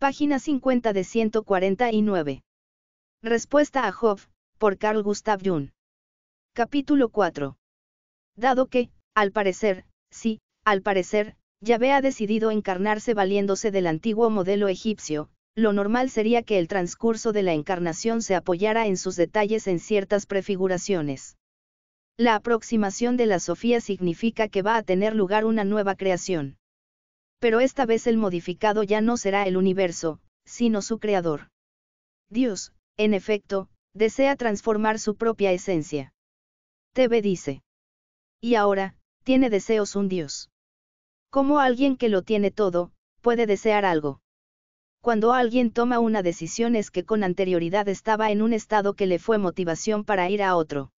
Página 50 de 149. Respuesta a Job, por Carl Gustav Jung. Capítulo 4. Dado que, al parecer, sí, al parecer, Yahvé ha decidido encarnarse valiéndose del antiguo modelo egipcio, lo normal sería que el transcurso de la encarnación se apoyara en sus detalles en ciertas prefiguraciones. La aproximación de la Sofía significa que va a tener lugar una nueva creación pero esta vez el modificado ya no será el universo, sino su creador. Dios, en efecto, desea transformar su propia esencia. TV dice. Y ahora, tiene deseos un Dios. ¿Cómo alguien que lo tiene todo, puede desear algo? Cuando alguien toma una decisión es que con anterioridad estaba en un estado que le fue motivación para ir a otro.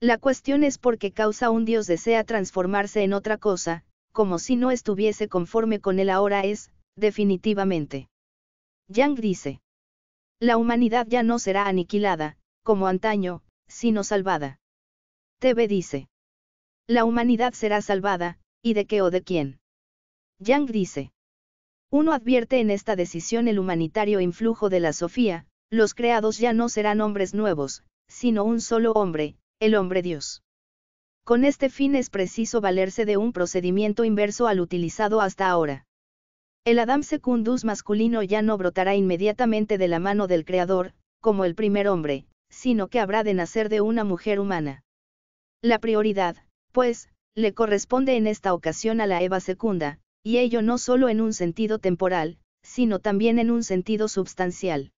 La cuestión es por qué causa un Dios desea transformarse en otra cosa, como si no estuviese conforme con él ahora es, definitivamente. Yang dice. La humanidad ya no será aniquilada, como antaño, sino salvada. Tebe dice. La humanidad será salvada, ¿y de qué o de quién? Yang dice. Uno advierte en esta decisión el humanitario influjo de la Sofía, los creados ya no serán hombres nuevos, sino un solo hombre, el hombre Dios. Con este fin es preciso valerse de un procedimiento inverso al utilizado hasta ahora. El Adam secundus masculino ya no brotará inmediatamente de la mano del Creador, como el primer hombre, sino que habrá de nacer de una mujer humana. La prioridad, pues, le corresponde en esta ocasión a la Eva secunda, y ello no solo en un sentido temporal, sino también en un sentido substancial.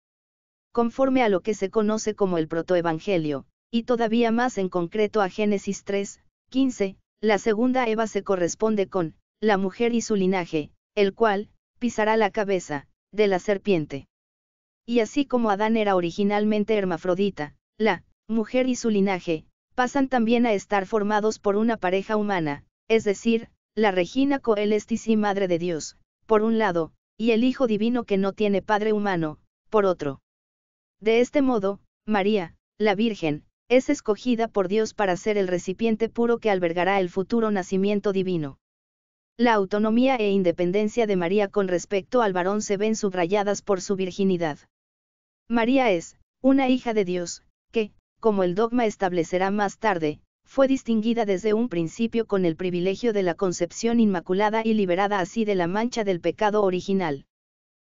Conforme a lo que se conoce como el protoevangelio, y todavía más en concreto a Génesis 3, 15, la segunda Eva se corresponde con, la mujer y su linaje, el cual, pisará la cabeza, de la serpiente. Y así como Adán era originalmente hermafrodita, la, mujer y su linaje, pasan también a estar formados por una pareja humana, es decir, la Regina Coelestis y Madre de Dios, por un lado, y el Hijo Divino que no tiene Padre humano, por otro. De este modo, María, la Virgen, es escogida por Dios para ser el recipiente puro que albergará el futuro nacimiento divino. La autonomía e independencia de María con respecto al varón se ven subrayadas por su virginidad. María es, una hija de Dios, que, como el dogma establecerá más tarde, fue distinguida desde un principio con el privilegio de la concepción inmaculada y liberada así de la mancha del pecado original.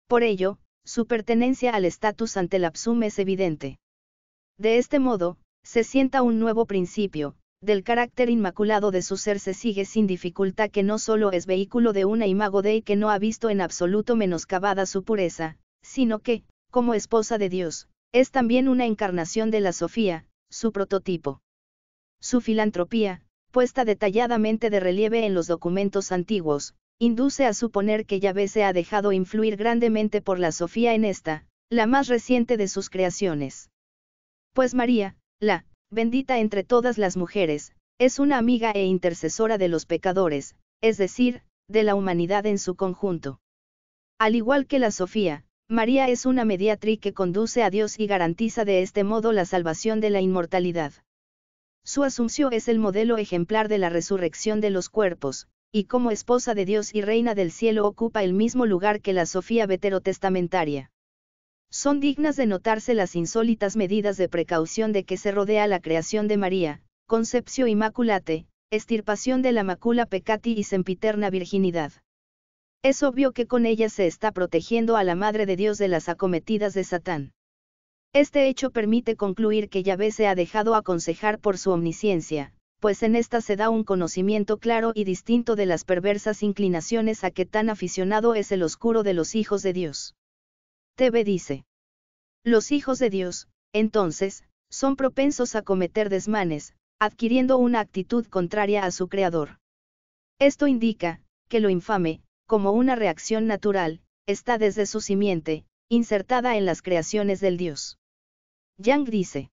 Por ello, su pertenencia al estatus ante lapsum es evidente. De este modo, se sienta un nuevo principio, del carácter inmaculado de su ser se sigue sin dificultad que no solo es vehículo de una imago Dei que no ha visto en absoluto menoscabada su pureza, sino que, como esposa de Dios, es también una encarnación de la Sofía, su prototipo. Su filantropía, puesta detalladamente de relieve en los documentos antiguos, induce a suponer que Yahvé se ha dejado influir grandemente por la Sofía en esta, la más reciente de sus creaciones. Pues María, la, bendita entre todas las mujeres, es una amiga e intercesora de los pecadores, es decir, de la humanidad en su conjunto. Al igual que la Sofía, María es una mediatriz que conduce a Dios y garantiza de este modo la salvación de la inmortalidad. Su asunción es el modelo ejemplar de la resurrección de los cuerpos, y como esposa de Dios y reina del cielo ocupa el mismo lugar que la Sofía veterotestamentaria. Son dignas de notarse las insólitas medidas de precaución de que se rodea la creación de María, concepcio Immaculate, estirpación de la macula peccati y sempiterna virginidad. Es obvio que con ella se está protegiendo a la Madre de Dios de las acometidas de Satán. Este hecho permite concluir que Yahvé se ha dejado aconsejar por su omnisciencia, pues en esta se da un conocimiento claro y distinto de las perversas inclinaciones a que tan aficionado es el oscuro de los hijos de Dios. TV dice. Los hijos de Dios, entonces, son propensos a cometer desmanes, adquiriendo una actitud contraria a su Creador. Esto indica, que lo infame, como una reacción natural, está desde su simiente, insertada en las creaciones del Dios. Yang dice.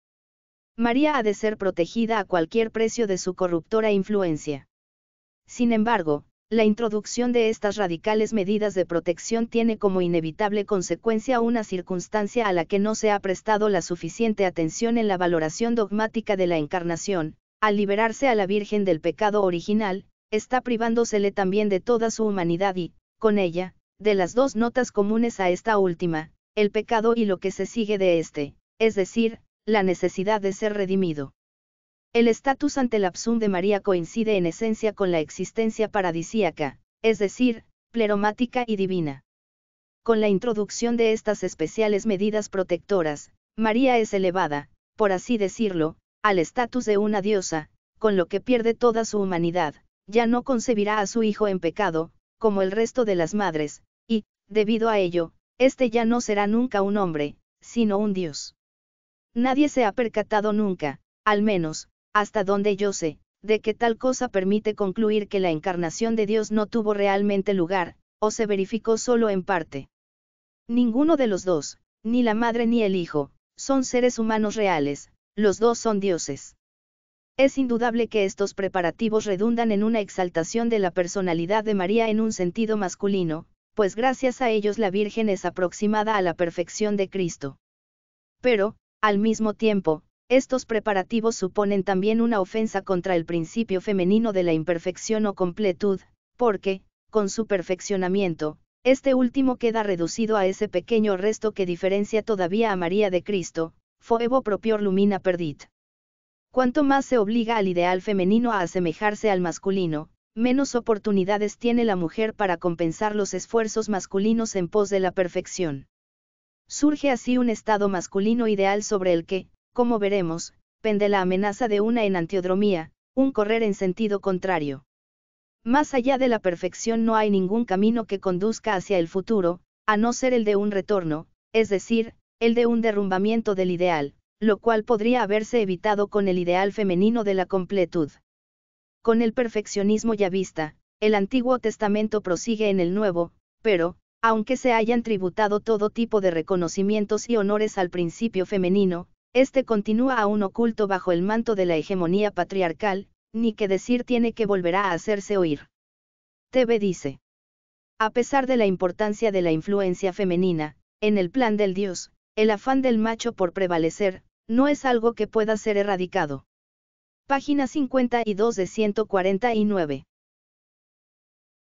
María ha de ser protegida a cualquier precio de su corruptora influencia. Sin embargo, la introducción de estas radicales medidas de protección tiene como inevitable consecuencia una circunstancia a la que no se ha prestado la suficiente atención en la valoración dogmática de la encarnación, al liberarse a la Virgen del pecado original, está privándosele también de toda su humanidad y, con ella, de las dos notas comunes a esta última, el pecado y lo que se sigue de éste, es decir, la necesidad de ser redimido. El estatus ante lapsum de María coincide en esencia con la existencia paradisíaca, es decir, pleromática y divina. Con la introducción de estas especiales medidas protectoras, María es elevada, por así decirlo, al estatus de una diosa, con lo que pierde toda su humanidad, ya no concebirá a su hijo en pecado, como el resto de las madres, y, debido a ello, este ya no será nunca un hombre, sino un dios. Nadie se ha percatado nunca, al menos, hasta donde yo sé, de que tal cosa permite concluir que la encarnación de Dios no tuvo realmente lugar, o se verificó solo en parte. Ninguno de los dos, ni la madre ni el hijo, son seres humanos reales, los dos son dioses. Es indudable que estos preparativos redundan en una exaltación de la personalidad de María en un sentido masculino, pues gracias a ellos la Virgen es aproximada a la perfección de Cristo. Pero, al mismo tiempo, estos preparativos suponen también una ofensa contra el principio femenino de la imperfección o completud, porque, con su perfeccionamiento, este último queda reducido a ese pequeño resto que diferencia todavía a María de Cristo, foevo propior lumina perdit. Cuanto más se obliga al ideal femenino a asemejarse al masculino, menos oportunidades tiene la mujer para compensar los esfuerzos masculinos en pos de la perfección. Surge así un estado masculino ideal sobre el que, como veremos, pende la amenaza de una enantiodromía, un correr en sentido contrario. Más allá de la perfección no hay ningún camino que conduzca hacia el futuro, a no ser el de un retorno, es decir, el de un derrumbamiento del ideal, lo cual podría haberse evitado con el ideal femenino de la completud. Con el perfeccionismo ya vista, el Antiguo Testamento prosigue en el Nuevo, pero, aunque se hayan tributado todo tipo de reconocimientos y honores al principio femenino, este continúa aún oculto bajo el manto de la hegemonía patriarcal, ni que decir tiene que volverá a hacerse oír. TV dice. A pesar de la importancia de la influencia femenina, en el plan del dios, el afán del macho por prevalecer, no es algo que pueda ser erradicado. Página 52 de 149.